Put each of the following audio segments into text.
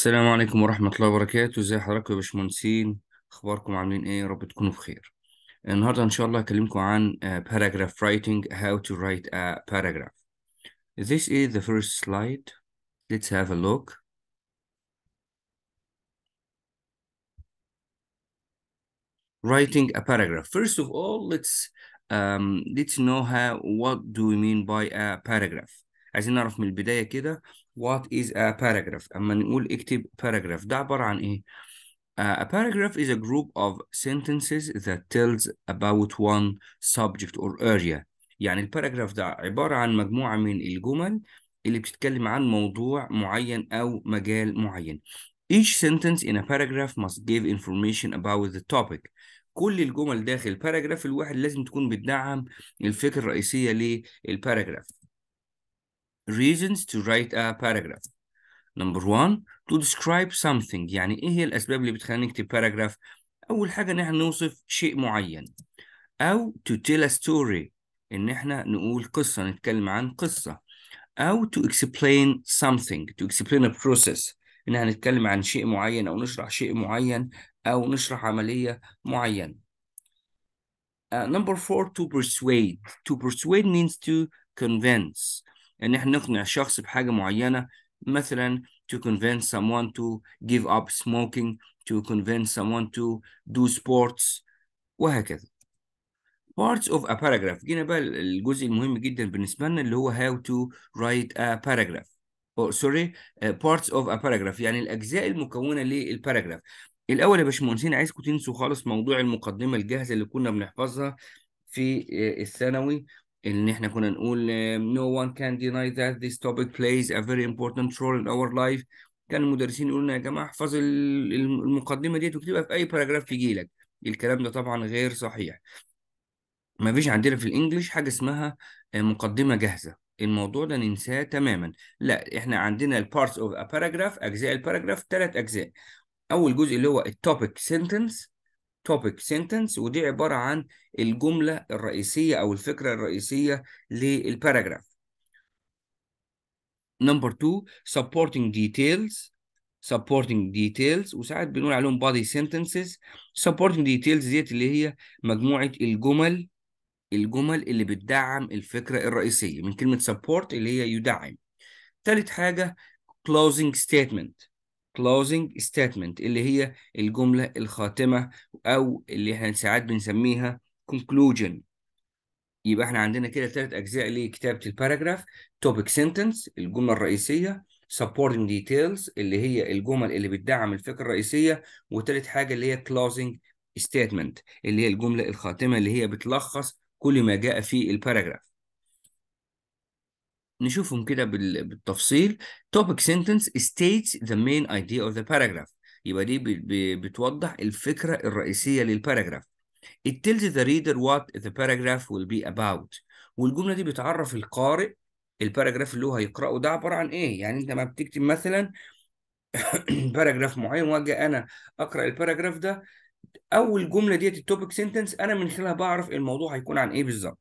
السلام عليكم ورحمة الله وبركاته ازي حضراتكم يا باشمهندسين اخباركم عاملين ايه يا رب تكونوا بخير النهارده ان شاء الله هكلمكم عن paragraph writing how to write a paragraph this is the first slide let's have a look writing a paragraph first of all let's um, let's know how what do we mean by a paragraph عايزين نعرف من البداية كده what is a paragraph اما نقول اكتب paragraph ده عباره عن ايه uh, a paragraph is a group of sentences that tells about one subject or area يعني الباراجراف ده عباره عن مجموعه من الجمل اللي بتتكلم عن موضوع معين او مجال معين each sentence in a paragraph must give information about the topic كل الجمل داخل paragraph الواحد لازم تكون بتدعم الفكرة الرئيسية للباراجراف reasons to write a paragraph number one to describe something يعني ايه هي الاسباب اللي بتخلينا نكتب paragraph اول حاجه ان احنا نوصف شيء معين او to tell a story ان احنا نقول قصه نتكلم عن قصه او to explain something to explain a process ان احنا نتكلم عن شيء معين او نشرح شيء معين او نشرح عمليه معينه uh, number four to persuade to persuade means to convince ان احنا نقنع شخص بحاجه معينه مثلا to convince someone to give up smoking to convince someone to do sports وهكذا parts of a paragraph جينا بقى الجزء المهم جدا بالنسبه لنا اللي هو how to write a paragraph or oh، sorry uh, parts of a paragraph يعني الاجزاء المكونه للباراجراف الاول يا باشمهندسين عايزكم تنسوا خالص موضوع المقدمه الجاهزه اللي كنا بنحفظها في آه، الثانوي ان احنا كنا نقول um, no one can deny that this topic plays a very important role in our life كان المدرسين يقولوا لنا يا جماعه احفظ المقدمه ديت واكتبها في اي باراجراف تيجي لك الكلام ده طبعا غير صحيح ما فيش عندنا في الانجليش حاجه اسمها uh, مقدمه جاهزه الموضوع ده ننساه تماما لا احنا عندنا البارتس اوف ا باراجراف اجزاء الباراجراف ثلاث اجزاء اول جزء اللي هو التوبيك سنتنس topic sentence ودي عبارة عن الجملة الرئيسية أو الفكرة الرئيسية للparagraph number 2 supporting details supporting details وساعات بنقول عليهم body sentences supporting details ديت اللي هي مجموعة الجمل الجمل اللي بتدعم الفكرة الرئيسية من كلمة support اللي هي يدعم تالت حاجة closing statement closing statement اللي هي الجملة الخاتمة أو اللي احنا ساعات بنسميها conclusion يبقى احنا عندنا كده ثلاث أجزاء لكتابة الباراجراف topic sentence الجملة الرئيسية supporting details اللي هي الجمل اللي بتدعم الفكرة الرئيسية وثالث حاجة اللي هي closing statement اللي هي الجملة الخاتمة اللي هي بتلخص كل ما جاء في الباراجراف نشوفهم كده بالتفصيل topic sentence states the main idea of the paragraph يبقى دي بتوضح الفكرة الرئيسية للباراجراف it tells the reader what the paragraph will be about والجملة دي بتعرف القارئ الباراجراف اللي هو هيقرأه ده عبارة عن ايه يعني انت ما بتكتب مثلا باراجراف معين واجي انا اقرأ الباراجراف ده اول جملة ديت التوبيك سنتنس انا من خلالها بعرف الموضوع هيكون عن ايه بالظبط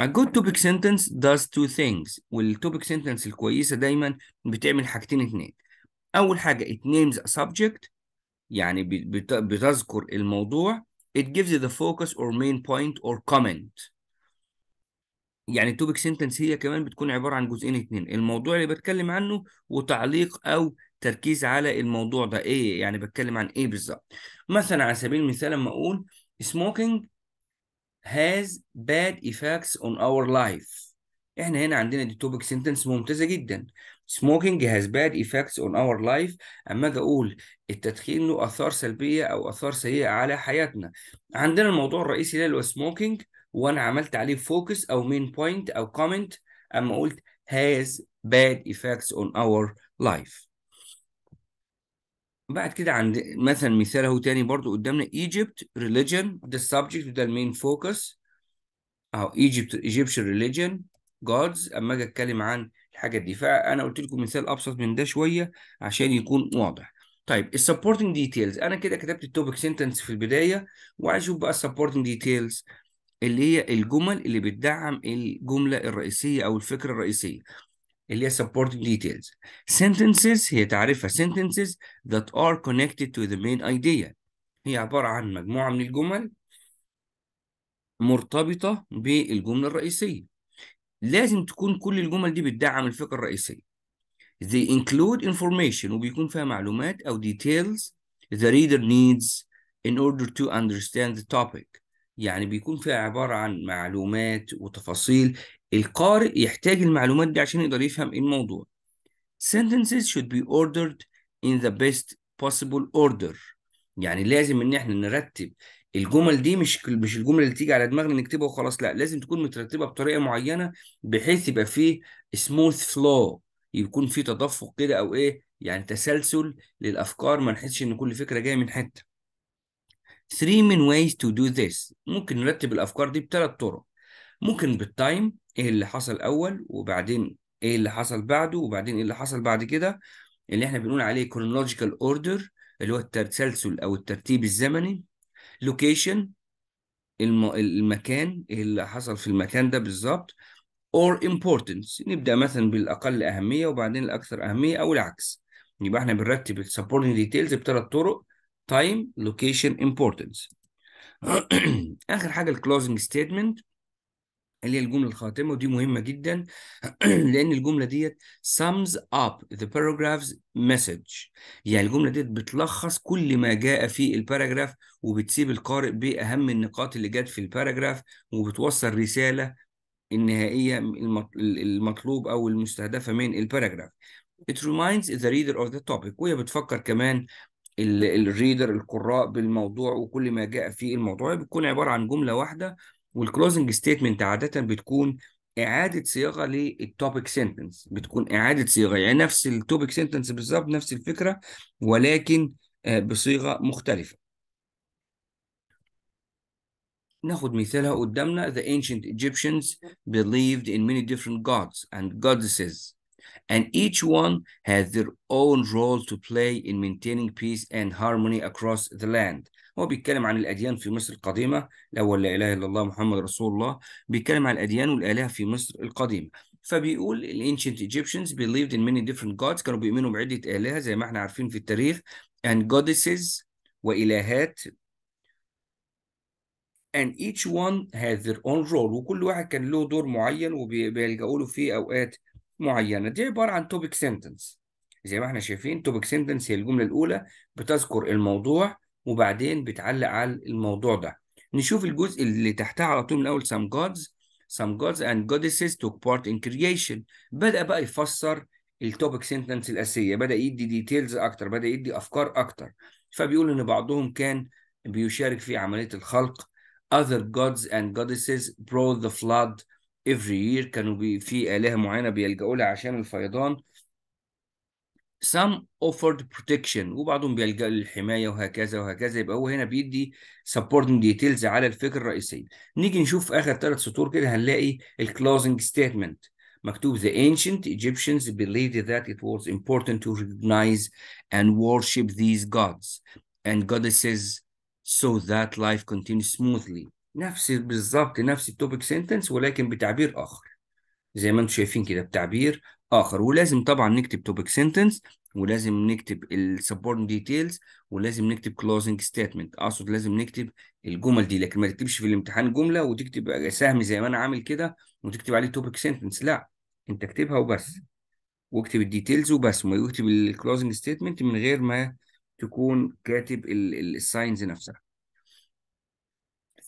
A good topic sentence does two things والtopic sentence الكويسة دايما بتعمل حاجتين اتنين أول حاجة it names a subject يعني بتذكر الموضوع it gives you the focus or main point or comment يعني topic sentence هي كمان بتكون عبارة عن جزئين اتنين الموضوع اللي بتكلم عنه وتعليق أو تركيز على الموضوع ده إيه يعني بتكلم عن إيه بالظبط مثلا على سبيل المثال لما أقول smoking has bad effects on our life احنا هنا عندنا دي topic سنتنس ممتازه جدا smoking has bad effects on our life اما اجي اقول التدخين له اثار سلبيه او اثار سيئه على حياتنا عندنا الموضوع الرئيسي اللي هو smoking وانا عملت عليه فوكس او مين بوينت او كومنت اما قلت has bad effects on our life بعد كده عند مثلا مثال اهو تاني برضو قدامنا ايجيبت ريليجن ده subject وده المين فوكس اهو ايجيبت ايجيبشن ريليجن جادز اما اجي اتكلم عن الحاجات دي فانا قلت لكم مثال ابسط من ده شويه عشان يكون واضح طيب السبورتنج ديتيلز انا كده كتبت التوبك سنتنس في البدايه وعايز اشوف بقى السبورتنج ديتيلز اللي هي الجمل اللي بتدعم الجمله الرئيسيه او الفكره الرئيسيه اللي هي supporting details sentences هي تعريفها sentences that are connected to the main idea هي عبارة عن مجموعة من الجمل مرتبطة بالجملة الرئيسية لازم تكون كل الجمل دي بتدعم الفكرة الرئيسية they include information وبيكون فيها معلومات أو details the reader needs in order to understand the topic يعني بيكون فيها عبارة عن معلومات وتفاصيل القارئ يحتاج المعلومات دي عشان يقدر يفهم ايه الموضوع sentences should be ordered in the best possible order يعني لازم ان احنا نرتب الجمل دي مش مش الجمل اللي تيجي على دماغنا نكتبها وخلاص لا لازم تكون مترتبه بطريقه معينه بحيث يبقى فيه سموث فلو يكون فيه تدفق كده او ايه يعني تسلسل للافكار ما نحسش ان كل فكره جايه من حته three main ways to do this ممكن نرتب الافكار دي بثلاث طرق ممكن بالتايم ايه اللي حصل اول وبعدين ايه اللي حصل بعده وبعدين ايه اللي حصل بعد كده اللي احنا بنقول عليه chronological order اللي هو التسلسل او الترتيب الزمني location الم... المكان ايه اللي حصل في المكان ده بالظبط or importance نبدا مثلا بالاقل اهميه وبعدين الاكثر اهميه او العكس يبقى احنا بنرتب السبورتنج ديتيلز بثلاث طرق time location importance اخر حاجه الكلوزنج ستيتمنت اللي هي الجمله الخاتمه ودي مهمه جدا لان الجمله ديت sums up the paragraph's message يعني الجمله ديت بتلخص كل ما جاء في الباراجراف وبتسيب القارئ باهم النقاط اللي جت في الباراجراف وبتوصل رساله النهائيه المطلوب او المستهدفه من الباراجراف It reminds the reader of the topic وهي بتفكر كمان الريدر القراء بالموضوع وكل ما جاء في الموضوع بتكون عباره عن جمله واحده والكلوزنج ستيتمنت عاده بتكون اعاده صياغه للتوبيك سنتنس بتكون اعاده صياغه يعني نفس التوبيك سنتنس بالظبط نفس الفكره ولكن بصيغه مختلفه ناخد مثالها قدامنا the ancient Egyptians believed in many different gods and goddesses and each one had their own role to play in maintaining peace and harmony across the land هو بيتكلم عن الأديان في مصر القديمة الأول لا إله إلا الله محمد رسول الله بيتكلم عن الأديان والآلهة في مصر القديمة فبيقول الانشنت ايجيبشنز بيليفد ان ميني ديفرنت جادز كانوا بيؤمنوا بعدة آلهة زي ما احنا عارفين في التاريخ اند جودسز وإلهات and each one has their own role وكل واحد كان له دور معين وبيلجأوا له في أوقات معينة دي عبارة عن topic sentence زي ما احنا شايفين topic sentence هي الجملة الأولى بتذكر الموضوع وبعدين بتعلق على الموضوع ده نشوف الجزء اللي تحتها على طول من اول some gods some gods and goddesses took part in creation بدأ بقى يفسر التوبك سنتنس الأساسية بدأ يدي ديتيلز أكتر بدأ يدي أفكار أكتر فبيقول إن بعضهم كان بيشارك في عملية الخلق other gods and goddesses brought the flood every year كانوا في آلهة معينة بيلجأوا لها عشان الفيضان some offered protection وبعضهم بيلجأ للحماية وهكذا وهكذا يبقى هو هنا بيدي supporting details على الفكرة الرئيسية نيجي نشوف آخر ثلاث سطور كده هنلاقي الكلوزنج statement مكتوب the ancient Egyptians believed that it was important to recognize and worship these gods and goddesses so that life continues smoothly نفس بالظبط نفس التوبيك سنتنس ولكن بتعبير آخر زي ما انتم شايفين كده بتعبير اخر ولازم طبعا نكتب توبيك سنتنس ولازم نكتب السبورت ديتيلز ولازم نكتب كلوزنج ستيتمنت اقصد لازم نكتب الجمل دي لكن ما تكتبش في الامتحان جمله وتكتب سهم زي ما انا عامل كده وتكتب عليه توبيك سنتنس لا انت اكتبها وبس واكتب الديتيلز وبس واكتب الكلوزنج ستيتمنت من غير ما تكون كاتب الساينز نفسها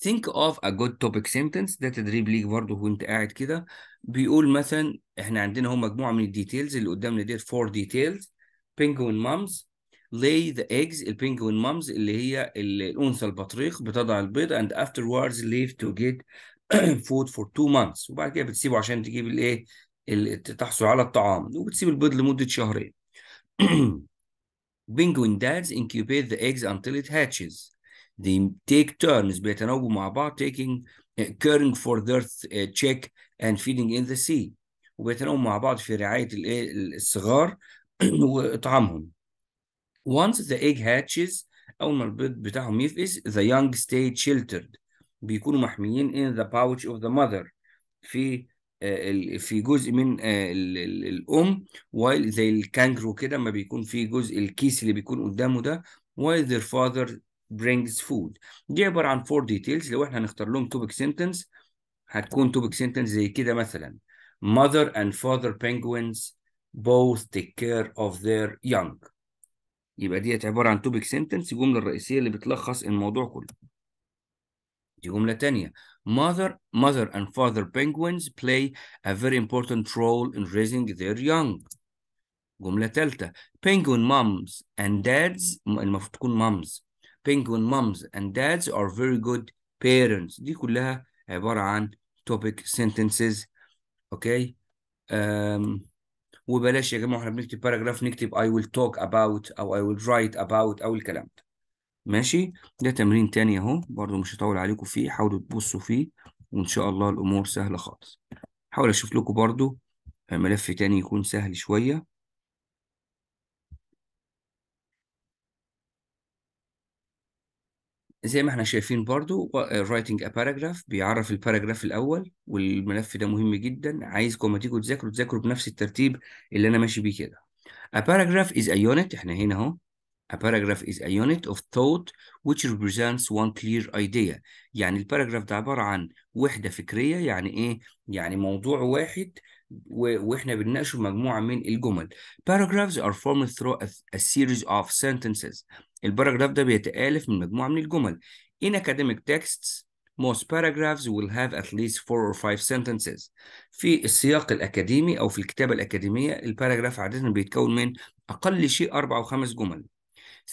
think of a good topic sentence ده تدريب ليك برضه وانت قاعد كده بيقول مثلا احنا عندنا اهو مجموعه من الديتيلز اللي قدامنا ديت فور ديتيلز بينجوين مامز lay the eggs البينجوين moms اللي هي الانثى البطريق بتضع البيض and afterwards leave to get food for two months وبعد كده بتسيبه عشان تجيب الايه تحصل على الطعام وبتسيب البيض لمده شهرين penguin dads incubate the eggs until it hatches they take turns بيتناوبوا مع بعض taking uh, caring for their uh, chick and feeding in the sea وبيتناوبوا مع بعض في رعاية الصغار وإطعامهم once the egg hatches أول ما البيض بتاعهم يفقس the young stay sheltered بيكونوا محميين in the pouch of the mother في uh, في جزء من الأم while زي الكانجرو كده ما بيكون في جزء الكيس اللي بيكون قدامه ده while their father brings food دي عباره عن فور ديتيلز لو احنا هنختار لهم توبك سنتنس هتكون توبك سنتنس زي كده مثلا mother and father penguins both take care of their young يبقى ديت عباره عن توبك سنتنس الجمله الرئيسيه اللي بتلخص الموضوع كله دي جمله ثانيه mother mother and father penguins play a very important role in raising their young جمله ثالثه penguin moms and dads المفروض تكون moms penguin moms and dads are very good parents دي كلها عبارة عن topic sentences اوكي okay. um, وبلاش يا جماعه احنا بنكتب paragraph نكتب I will talk about او I will write about او الكلام ده ماشي ده تمرين تاني اهو برضو مش هطول عليكم فيه حاولوا تبصوا فيه وان شاء الله الامور سهله خالص حاول اشوف لكم برضو ملف تاني يكون سهل شويه زي ما احنا شايفين برضو آه، writing a paragraph بيعرف الباراجراف الاول والملف ده مهم جدا عايزكم لما تيجوا تذاكروا تذاكروا بنفس الترتيب اللي انا ماشي بيه كده A paragraph is a unit احنا هنا اهو A paragraph is a unit of thought which represents one clear idea. يعني الباراجراف ده عبارة عن وحدة فكرية يعني إيه؟ يعني موضوع واحد واحنا بنناقشه مجموعه من الجمل paragraphs are formed through a, a series of sentences الباراجراف ده بيتالف من مجموعه من الجمل in academic texts most paragraphs will have at least four or five sentences في السياق الاكاديمي او في الكتابه الاكاديميه الباراجراف عاده بيتكون من اقل شيء اربع او خمس جمل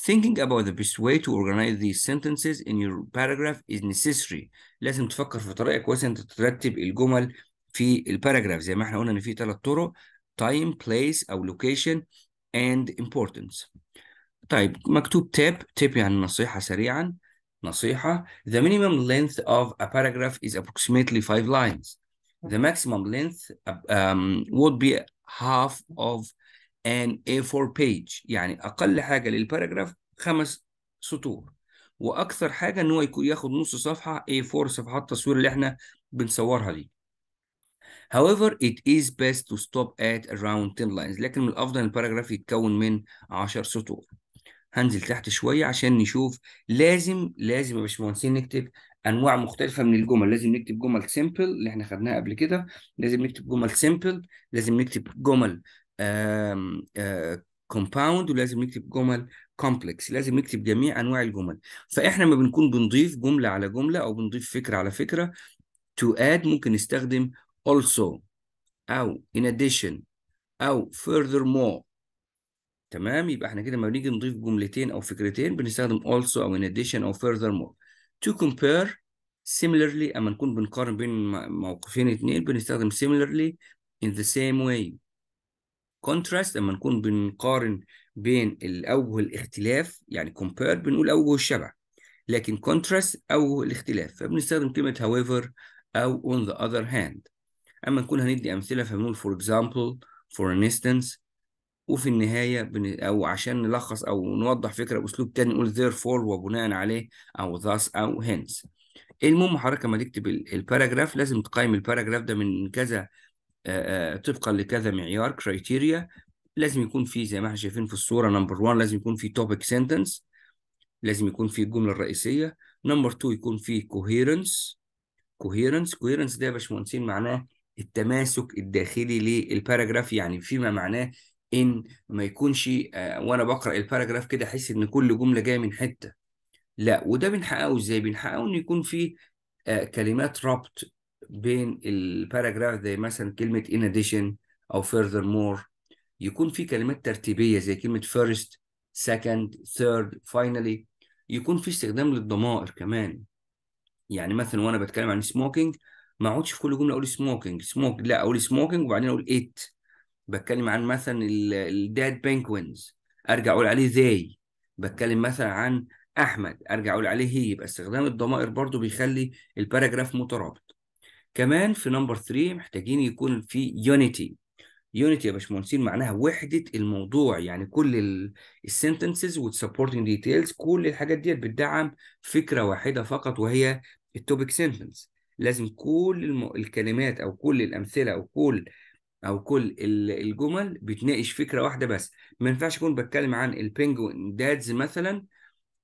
Thinking about the best way to organize these sentences in your paragraph is necessary. لازم تفكر في طريقة كويسة أنت ترتب الجمل في الباراجراف زي ما احنا قلنا ان في ثلاث طرق تايم بليس او لوكيشن اند امبورتنس طيب مكتوب تيب تيب يعني نصيحه سريعا نصيحه the minimum length of a paragraph is approximately five lines the maximum length um, would be half of an A4 page يعني أقل حاجة للباراجراف خمس سطور وأكثر حاجة إن هو ياخد نص صفحة A4 صفحات التصوير اللي إحنا بنصورها دي However, it is best to stop at around 10 lines لكن من الأفضل الباراجراف يتكون من 10 سطور هنزل تحت شوية عشان نشوف لازم لازم يا باشمهندسين نكتب أنواع مختلفة من الجمل لازم نكتب جمل سيمبل اللي احنا خدناها قبل كده لازم نكتب جمل سيمبل لازم نكتب جمل كومباوند ولازم نكتب جمل كومبلكس لازم نكتب جميع انواع الجمل فاحنا ما بنكون بنضيف جمله على جمله او بنضيف فكره على فكره to add ممكن نستخدم also أو in addition أو furthermore تمام يبقى احنا كده لما بنيجي نضيف جملتين أو فكرتين بنستخدم also أو in addition أو furthermore to compare similarly أما نكون بنقارن بين موقفين اتنين بنستخدم similarly in the same way contrast أما نكون بنقارن بين الأوجه الاختلاف يعني compare بنقول أوجه الشبه لكن contrast أوجه الاختلاف فبنستخدم كلمة however أو on the other hand اما نكون هندي امثله فبنقول فور اكزامبل فور انستنس وفي النهايه بن... او عشان نلخص او نوضح فكره باسلوب تاني نقول therefore وبناء عليه او thus او hence المهم حضرتك لما تكتب الباراجراف لازم تقيم الباراجراف ده من كذا طبقا لكذا معيار كرايتيريا لازم يكون في زي ما احنا شايفين في الصوره نمبر 1 لازم يكون في توبيك سنتنس لازم يكون في الجمله الرئيسيه نمبر 2 يكون في كوهيرنس كوهيرنس كوهيرنس ده يا باشمهندسين معناه التماسك الداخلي للباراجراف يعني فيما معناه ان ما يكونش آه، وانا بقرا الباراجراف كده احس ان كل جمله جايه من حته لا وده بنحققه ازاي بنحققه ان يكون في آه، كلمات ربط بين الباراجراف زي مثلا كلمه in addition او furthermore يكون في كلمات ترتيبيه زي كلمه first second third فاينلي يكون في استخدام للضمائر كمان يعني مثلا وانا بتكلم عن smoking ما اقعدش في كل جمله اقول سموكينج سموك لا اقول سموكينج وبعدين اقول ات بتكلم عن مثلا الداد بينكوينز ارجع اقول عليه ذي بتكلم مثلا عن احمد ارجع اقول عليه هي يبقى استخدام الضمائر برضو بيخلي الباراجراف مترابط كمان في نمبر 3 محتاجين يكون في يونيتي يونيتي يا باشمهندسين معناها وحده الموضوع يعني كل السنتنسز والسبورتنج ديتيلز كل الحاجات ديت بتدعم فكره واحده فقط وهي التوبيك سنتنس لازم كل الم... الكلمات او كل الامثله او كل او كل الجمل بتناقش فكره واحده بس ما ينفعش اكون بتكلم عن البينجوين دادز مثلا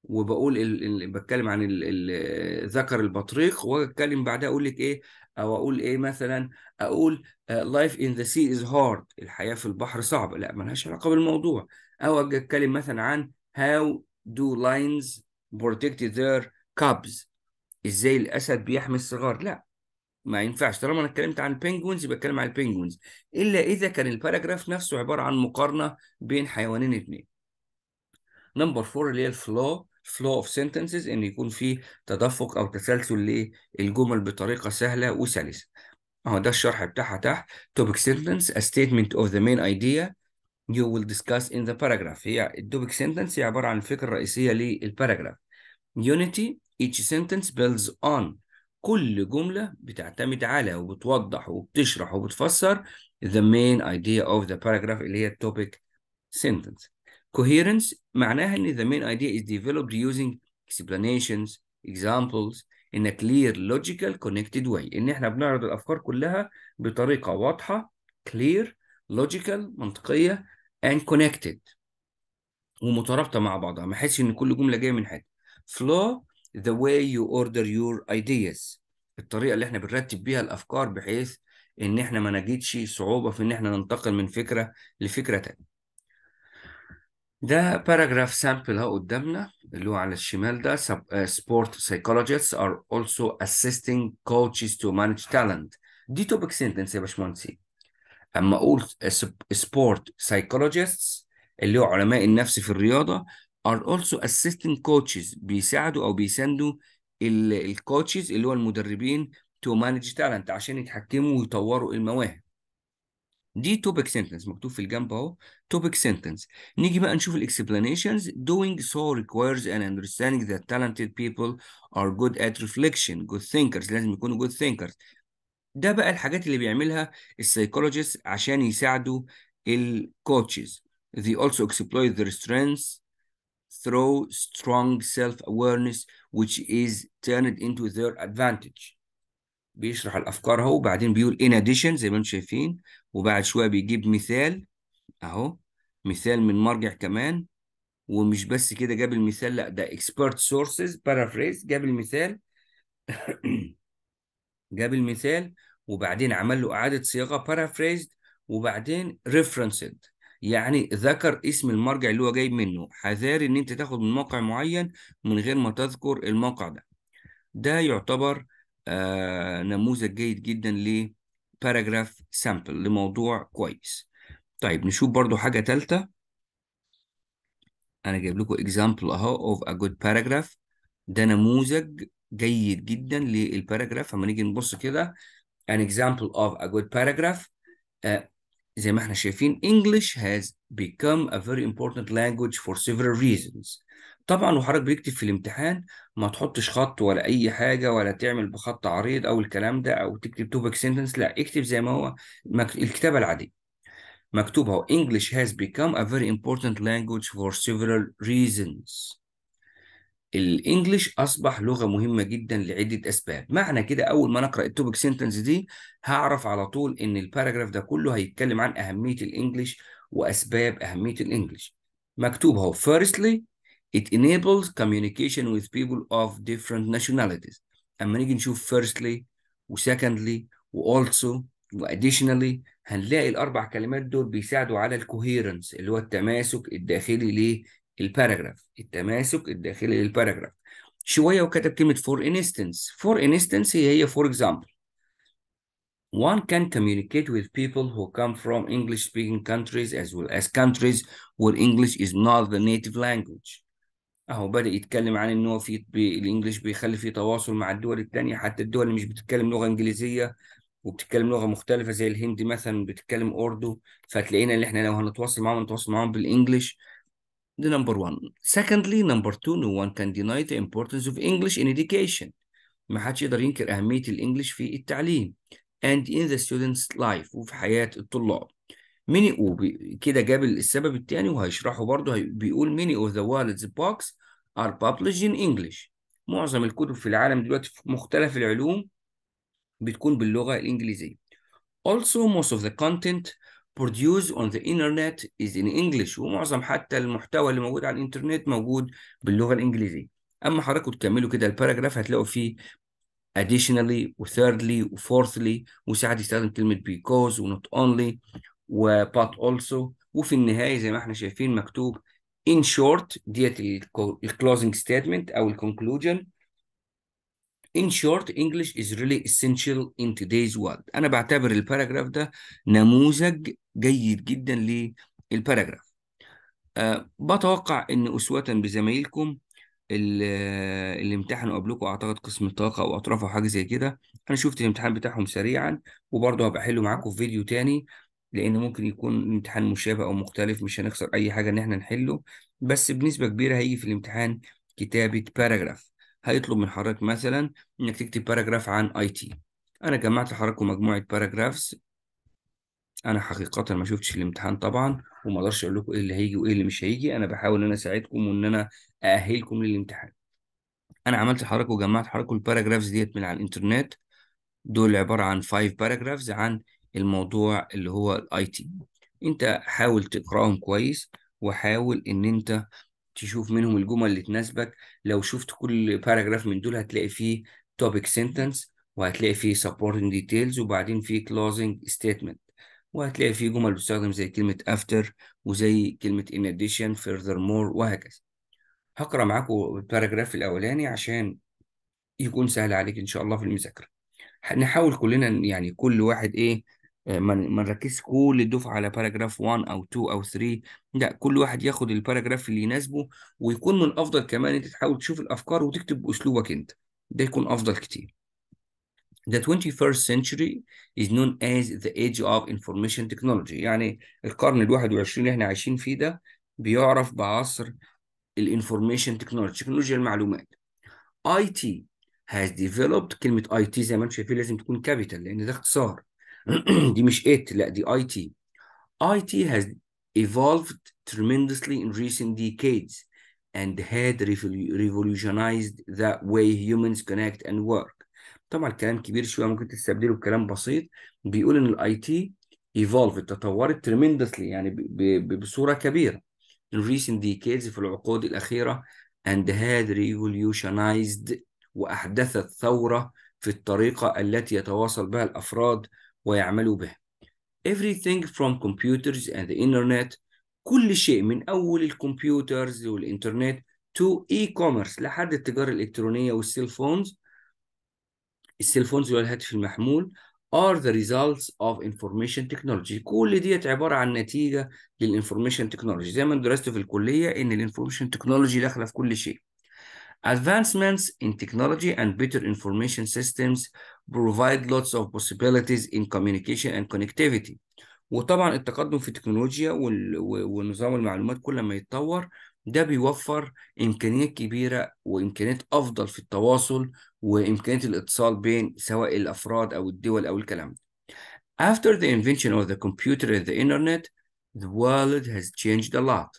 وبقول ال... بتكلم عن ال... ذكر البطريق واتكلم بعدها اقول لك ايه او اقول ايه مثلا اقول لايف ان ذا سي از هارد الحياه في البحر صعبه لا لهاش علاقه بالموضوع او اتكلم مثلا عن هاو دو لاينز بروتكت ذير كابز ازاي الاسد بيحمي الصغار لا ما ينفعش طالما انا اتكلمت عن البنجوينز يبقى اتكلم عن البنجوينز الا اذا كان الباراجراف نفسه عباره عن مقارنه بين حيوانين اثنين نمبر 4 اللي هي الفلو فلو اوف سنتنسز ان يكون في تدفق او تسلسل للجمل بطريقه سهله وسلسه اهو ده الشرح بتاعها تحت topic sentence a statement of the main idea you will discuss in the paragraph هي التوبك sentence هي عباره عن الفكره الرئيسيه للباراجراف unity each sentence builds on كل جملة بتعتمد على وبتوضح وبتشرح وبتفسر the main idea of the paragraph اللي هي topic sentence coherence معناها ان the main idea is developed using explanations examples in a clear logical connected way ان احنا بنعرض الافكار كلها بطريقة واضحة clear logical منطقية and connected ومترابطة مع بعضها ما احسش ان كل جملة جاية من حته flow the way you order your ideas الطريقه اللي احنا بنرتب بيها الافكار بحيث ان احنا ما نجدش صعوبه في ان احنا ننتقل من فكره لفكره تانية ده باراجراف سامبل اهو قدامنا اللي هو على الشمال ده سبورت سايكولوجيست ار اولسو اسيستنج كوتشز تو مانج تالنت دي توبك سنتنس يا باشمهندسين اما اقول سبورت سايكولوجيست اللي هو علماء النفس في الرياضه are also assistant coaches بيساعدوا او بيساندوا الكوتشز اللي هو المدربين to manage talent عشان يتحكموا ويطوروا المواهب دي topic sentence مكتوب في الجنب اهو topic sentence نيجي بقى نشوف الاكسبلانيشنز doing so requires an understanding that talented people are good at reflection good thinkers لازم يكونوا good thinkers ده بقى الحاجات اللي بيعملها السايكولوجيست عشان يساعدوا الكوتشز they also exploit their strengths through strong self-awareness which is turned into their advantage. بيشرح الأفكار اهو وبعدين بيقول in addition زي ما انتم شايفين وبعد شوية بيجيب مثال أهو مثال من مرجع كمان ومش بس كده جاب المثال لا ده expert sources paraphrase جاب المثال جاب المثال وبعدين عمل له إعادة صياغة paraphrased وبعدين referenced يعني ذكر اسم المرجع اللي هو جاي منه حذاري ان انت تاخد من موقع معين من غير ما تذكر الموقع ده ده يعتبر آه نموذج جيد جدا لباراجراف سامبل لموضوع كويس طيب نشوف برضو حاجة تالتة انا جايب لكم example اهو of a good paragraph ده نموذج جيد جدا للباراجراف اما نيجي نبص كده an example of a good paragraph آه زي ما احنا شايفين English has become a very important language for several reasons طبعا وحضرتك بيكتب في الامتحان ما تحطش خط ولا اي حاجه ولا تعمل بخط عريض او الكلام ده او تكتب topic سنتنس لا اكتب زي ما هو الكتابه العاديه مكتوب اهو English has become a very important language for several reasons الانجليش اصبح لغه مهمه جدا لعده اسباب معنى كده اول ما نقرا التوبك سنتنس دي هعرف على طول ان الباراجراف ده كله هيتكلم عن اهميه الانجليش واسباب اهميه الانجليش مكتوب اهو firstly it enables communication with people of different nationalities اما نيجي نشوف firstly وسكندلي والسو واديشنالي هنلاقي الاربع كلمات دول بيساعدوا على الكوهيرنس اللي هو التماسك الداخلي ليه الباراجراف التماسك الداخلي للباراجراف شويه وكتب كلمه for instance for instance هي هي for example one can communicate with people who come from English speaking countries as well as countries where English is not the native language اهو بدأ يتكلم عن ان هو في الانجليش بيخلي في تواصل مع الدول الثانيه حتى الدول اللي مش بتتكلم لغة انجليزية وبتتكلم لغة مختلفة زي الهند مثلا بتتكلم اردو فتلاقينا اللي احنا لو هنتواصل معاهم نتواصل معاهم بالانجليش The number one. Secondly, number two, no one can deny the importance of English in education. ما حدش يقدر ينكر أهمية الإنجليش في التعليم and in the student's life وفي حياة الطلاب. Many كده جاب السبب الثاني وهيشرحه برضه بيقول many of the world's books are published in English. معظم الكتب في العالم دلوقتي في مختلف العلوم بتكون باللغة الإنجليزية. Also most of the content produced on the internet is in English ومعظم حتى المحتوى اللي موجود على الانترنت موجود باللغه الانجليزيه اما حضراتكم تكملوا كده الباراجراف هتلاقوا فيه additionally و thirdly و fourthly وساعات يستخدم كلمه because و not only و but also وفي النهايه زي ما احنا شايفين مكتوب in short ديت الكلوزنج ستيتمنت او الكونكلوجن In short, English is really essential in today's world. أنا بعتبر الباراجراف ده نموذج جيد جدا للباراجراف. أه بتوقع إن أسوة بزمايلكم آه، اللي امتحنوا قبلكم أعتقد قسم الطاقة أو أطراف أو حاجة زي كده، أنا شفت الامتحان بتاعهم سريعا وبرضه هبقى أحله معاكم في فيديو تاني لأن ممكن يكون امتحان مشابه أو مختلف مش هنخسر أي حاجة إن إحنا نحله، بس بنسبة كبيرة هيجي في الامتحان كتابة باراجراف. هيطلب من حضرتك مثلا انك تكتب باراجراف عن اي تي انا جمعت لحضراتكم مجموعه باراجرافز انا حقيقه ما شفتش الامتحان طبعا وما اقدرش اقول لكم ايه اللي هيجي وايه اللي مش هيجي انا بحاول ان انا اساعدكم وان انا ااهلكم للامتحان انا عملت لحضراتكم وجمعت لحضراتكم الباراجرافز ديت من على الانترنت دول عباره عن 5 باراجرافز عن الموضوع اللي هو الاي تي انت حاول تقراهم كويس وحاول ان انت تشوف منهم الجمل اللي تناسبك لو شفت كل باراجراف من دول هتلاقي فيه topic sentence وهتلاقي فيه supporting details وبعدين فيه closing statement وهتلاقي فيه جمل بتستخدم زي كلمة after وزي كلمة in addition furthermore وهكذا هقرأ معاكم الباراجراف الأولاني عشان يكون سهل عليك إن شاء الله في المذاكرة هنحاول كلنا يعني كل واحد إيه آه، ما نركزش كل الدفعه على باراجراف 1 او 2 او 3 لا كل واحد ياخد الباراجراف اللي يناسبه ويكون من الافضل كمان انت تحاول تشوف الافكار وتكتب باسلوبك انت ده يكون افضل كتير The 21st century is known as the age of information technology يعني القرن ال 21 اللي احنا عايشين فيه ده بيعرف بعصر الانفورميشن تكنولوجي تكنولوجيا المعلومات اي تي has developed كلمة اي تي زي ما انتم شايفين لازم تكون كابيتال لان ده اختصار دي مش ات لا دي اي تي اي تي هاز ايفولفد تريمندسلي ان ريسنت ديكيدز and had revolutionized the way humans connect and work. طبعا الكلام كبير شويه ممكن تستبدله بكلام بسيط بيقول ان الاي تي evolved تطورت tremendously يعني ب- ب- بصوره كبيره in recent decades في العقود الاخيره and had revolutionized واحدثت ثوره في الطريقه التي يتواصل بها الافراد ويعملوا به everything from computers and the internet كل شيء من أول الكمبيوترز والإنترنت to e-commerce لحد التجارة الإلكترونية والسيلفونز السيلفونز والهاتف المحمول are the results of information technology كل ديت عبارة عن نتيجة للانفورميشن تكنولوجي زي ما درست في الكلية ان الانفورميشن تكنولوجي داخلة في كل شيء Advancements in technology and better information systems provide lots of possibilities in communication and connectivity. وطبعا التقدم في التكنولوجيا ونظام المعلومات كل ما يتطور ده بيوفر إمكانيات كبيرة وإمكانيات أفضل في التواصل وإمكانيات الاتصال بين سواء الأفراد أو الدول أو الكلام After the invention of the computer and the internet, the world has changed a lot.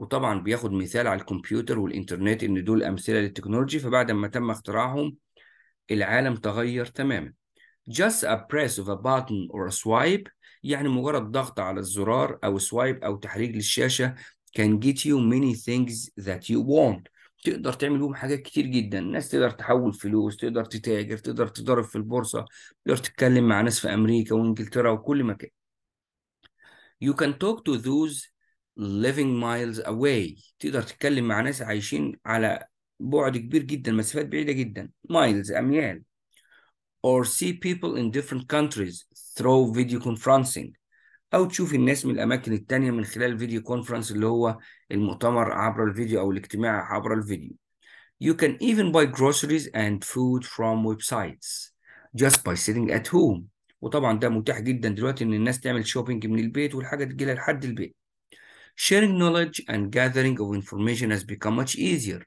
وطبعا بياخد مثال على الكمبيوتر والإنترنت إن دول أمثلة للتكنولوجي فبعد ما تم اختراعهم العالم تغير تماما just a press of a button or a swipe يعني مجرد ضغط على الزرار أو سوايب أو تحريك للشاشة can get you many things that you want تقدر تعمل بهم حاجات كتير جدا الناس تقدر تحول فلوس تقدر تتاجر تقدر تضرب في البورصة تقدر تتكلم مع ناس في أمريكا وإنجلترا وكل مكان you can talk to those living miles away تقدر تتكلم مع ناس عايشين على بعد كبير جدا مسافات بعيدة جدا miles أميال or see people in different countries through video conferencing أو تشوف الناس من الأماكن التانية من خلال فيديو كونفرنس اللي هو المؤتمر عبر الفيديو أو الاجتماع عبر الفيديو You can even buy groceries and food from websites just by sitting at home وطبعا ده متاح جدا دلوقتي ان الناس تعمل شوبينج من البيت والحاجه تجي لها لحد البيت sharing knowledge and gathering of information has become much easier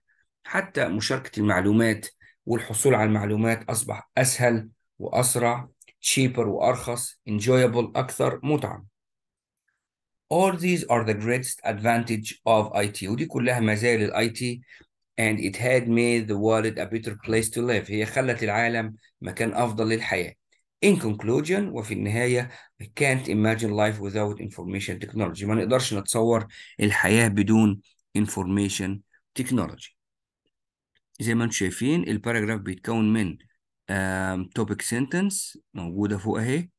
حتى مشاركة المعلومات والحصول على المعلومات أصبح أسهل وأسرع cheaper وأرخص enjoyable أكثر متعة All these are the greatest advantage of IT ودي كلها مزايا الـ IT and it had made the world a better place to live هي خلت العالم مكان أفضل للحياة In conclusion وفي النهاية we can't imagine life without information technology ما نقدرش نتصور الحياة بدون information technology زي ما انتم شايفين الباراجراف بيتكون من topic sentence موجودة فوق اهي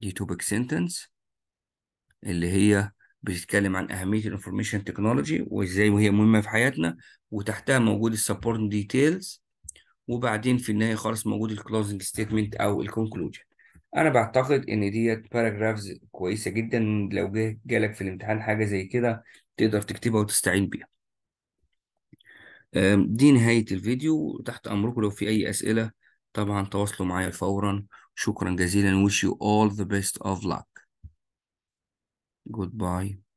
دي topic sentence اللي هي بتتكلم عن أهمية الانفورميشن تكنولوجي وإزاي وهي مهمة في حياتنا وتحتها موجود السبورت ديتيلز وبعدين في النهايه خالص موجود الكلوزنج ستيتمنت او الكونكلوجن انا بعتقد ان ديت باراجرافز كويسه جدا لو جه جالك في الامتحان حاجه زي كده تقدر تكتبها وتستعين بيها دي نهايه الفيديو تحت امركم لو في اي اسئله طبعا تواصلوا معايا فورا شكرا جزيلا wish you all the best of luck goodbye